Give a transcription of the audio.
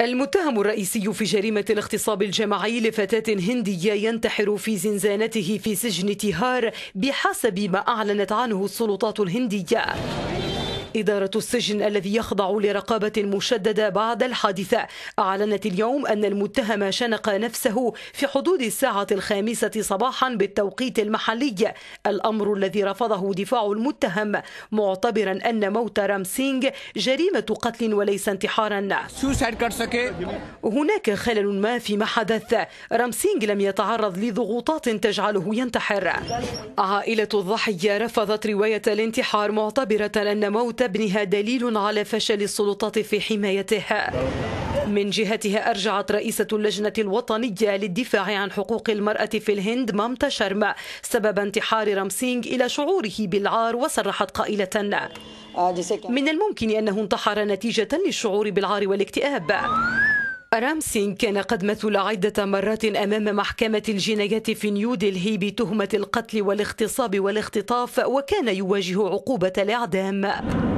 المتهم الرئيسي في جريمة الاغتصاب الجماعي لفتاة هندية ينتحر في زنزانته في سجن تيهار بحسب ما أعلنت عنه السلطات الهندية إدارة السجن الذي يخضع لرقابة مشددة بعد الحادثة أعلنت اليوم أن المتهم شنق نفسه في حدود الساعة الخامسة صباحا بالتوقيت المحلي الأمر الذي رفضه دفاع المتهم معتبرا أن موت رامسينغ جريمة قتل وليس انتحارا هناك خلل ما في ما حدث رامسينغ لم يتعرض لضغوطات تجعله ينتحر عائلة الضحية رفضت رواية الانتحار معتبرة أن موت تبنها دليل على فشل السلطات في حمايته من جهتها أرجعت رئيسة اللجنة الوطنية للدفاع عن حقوق المرأة في الهند مامتا شرما سبب انتحار رامسينغ إلى شعوره بالعار وصرحت قائلة من الممكن أنه انتحر نتيجة للشعور بالعار والاكتئاب رامسين كان قد مثل عدة مرات أمام محكمة الجنايات في دلهي بتهمة القتل والاغتصاب والاختطاف وكان يواجه عقوبة الإعدام